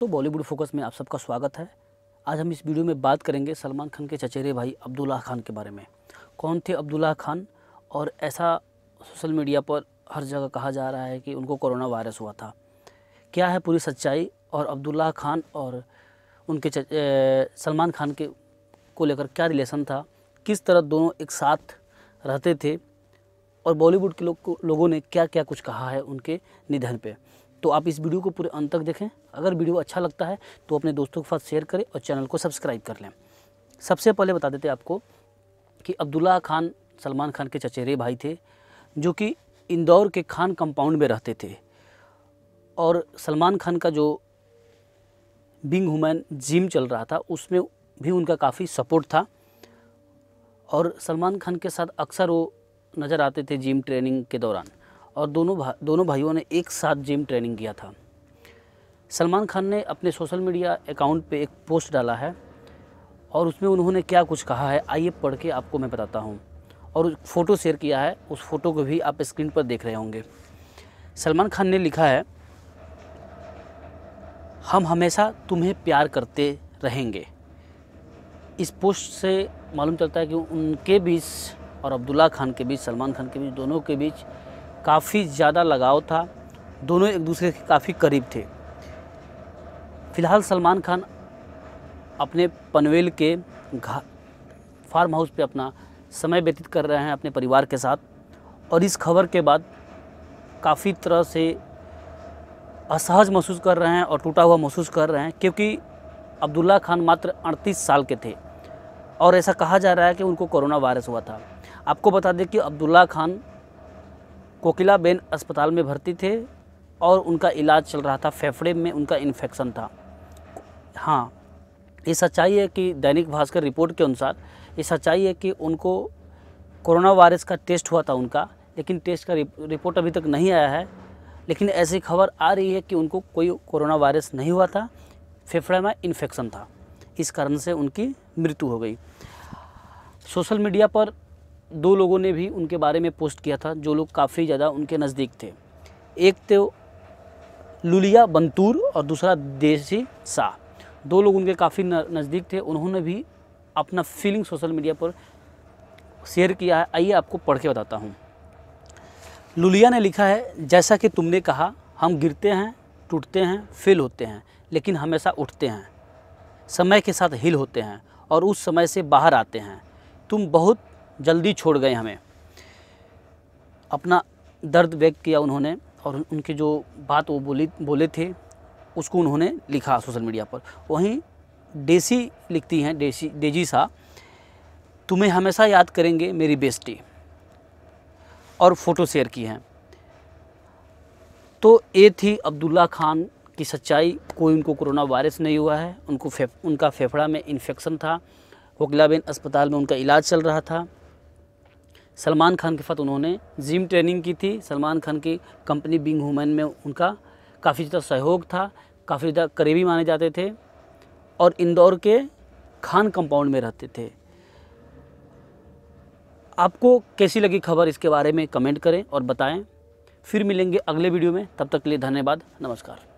तो बॉलीवुड फोकस में आप सबका स्वागत है आज हम इस वीडियो में बात करेंगे सलमान खान के चचेरे भाई अब्दुल्ला खान के बारे में कौन थे अब्दुल्ला खान और ऐसा सोशल मीडिया पर हर जगह कहा जा रहा है कि उनको कोरोना वायरस हुआ था क्या है पूरी सच्चाई और अब्दुल्ला खान और उनके सलमान खान के को लेकर क्या रिलेशन था किस तरह दोनों एक साथ रहते थे और बॉलीवुड के लोग लोगों ने क्या क्या कुछ कहा है उनके निधन पे तो आप इस वीडियो को पूरे अंत तक देखें अगर वीडियो अच्छा लगता है तो अपने दोस्तों के साथ शेयर करें और चैनल को सब्सक्राइब कर लें सबसे पहले बता देते आपको कि अब्दुल्ला खान सलमान खान के चचेरे भाई थे जो कि इंदौर के खान कंपाउंड में रहते थे और सलमान खान का जो बिंग हुमैन जिम चल रहा था उसमें भी उनका काफ़ी सपोर्ट था और सलमान खान के साथ अक्सर वो नज़र आते थे जिम ट्रेनिंग के दौरान और दोनों भा, दोनों भाइयों ने एक साथ जिम ट्रेनिंग किया था सलमान खान ने अपने सोशल मीडिया अकाउंट पे एक पोस्ट डाला है और उसमें उन्होंने क्या कुछ कहा है आइए पढ़ के आपको मैं बताता हूँ और फ़ोटो शेयर किया है उस फ़ोटो को भी आप स्क्रीन पर देख रहे होंगे सलमान खान ने लिखा है हम हमेशा तुम्हें प्यार करते रहेंगे इस पोस्ट से मालूम चलता है कि उनके बीच और अब्दुल्ला खान के बीच सलमान खान के बीच दोनों के बीच काफ़ी ज़्यादा लगाव था दोनों एक दूसरे के काफ़ी करीब थे फ़िलहाल सलमान खान अपने पनवेल के घा फार्म हाउस पे अपना समय व्यतीत कर रहे हैं अपने परिवार के साथ और इस खबर के बाद काफ़ी तरह से असहज महसूस कर रहे हैं और टूटा हुआ महसूस कर रहे हैं क्योंकि अब्दुल्ला खान मात्र अड़तीस साल के थे और ऐसा कहा जा रहा है कि उनको कोरोना वायरस हुआ था आपको बता दें कि अब्दुल्ला खान कोकिला बेन अस्पताल में भर्ती थे और उनका इलाज चल रहा था फेफड़े में उनका इन्फेक्शन था हाँ ये सच्चाई है कि दैनिक भास्कर रिपोर्ट के अनुसार ये सच्चाई है कि उनको कोरोना वायरस का टेस्ट हुआ था उनका लेकिन टेस्ट का रिपोर्ट अभी तक नहीं आया है लेकिन ऐसी खबर आ रही है कि उनको कोई कोरोना वायरस नहीं हुआ था फेफड़े में इन्फेक्शन था इस कारण से उनकी मृत्यु हो गई सोशल मीडिया पर दो लोगों ने भी उनके बारे में पोस्ट किया था जो लोग काफ़ी ज़्यादा उनके नज़दीक थे एक तो लुलिया बंतूर और दूसरा देसी शाह दो लोग उनके काफ़ी नज़दीक थे उन्होंने भी अपना फीलिंग सोशल मीडिया पर शेयर किया है आइए आपको पढ़ के बताता हूँ लुलिया ने लिखा है जैसा कि तुमने कहा हम गिरते हैं टूटते हैं फेल होते हैं लेकिन हमेशा उठते हैं समय के साथ हिल होते हैं और उस समय से बाहर आते हैं तुम बहुत जल्दी छोड़ गए हमें अपना दर्द व्यक्त किया उन्होंने और उनकी जो बात वो बोली बोले थे उसको उन्होंने लिखा सोशल मीडिया पर वहीं डेसी लिखती हैं डेसी डेजी सा तुम्हें हमेशा याद करेंगे मेरी बेस्टी और फ़ोटो शेयर की हैं तो ये थी अब्दुल्ला खान की सच्चाई कोई उनको कोरोना वायरस नहीं हुआ है उनको फेफ, उनका फेफड़ा में इन्फेक्शन था वकलाबेन अस्पताल में उनका इलाज चल रहा था सलमान खान के साथ उन्होंने जिम ट्रेनिंग की थी सलमान खान की कंपनी बिंग हुमैन में उनका काफ़ी ज़्यादा सहयोग था काफ़ी ज़्यादा करीबी माने जाते थे और इंदौर के खान कंपाउंड में रहते थे आपको कैसी लगी खबर इसके बारे में कमेंट करें और बताएं फिर मिलेंगे अगले वीडियो में तब तक के लिए धन्यवाद नमस्कार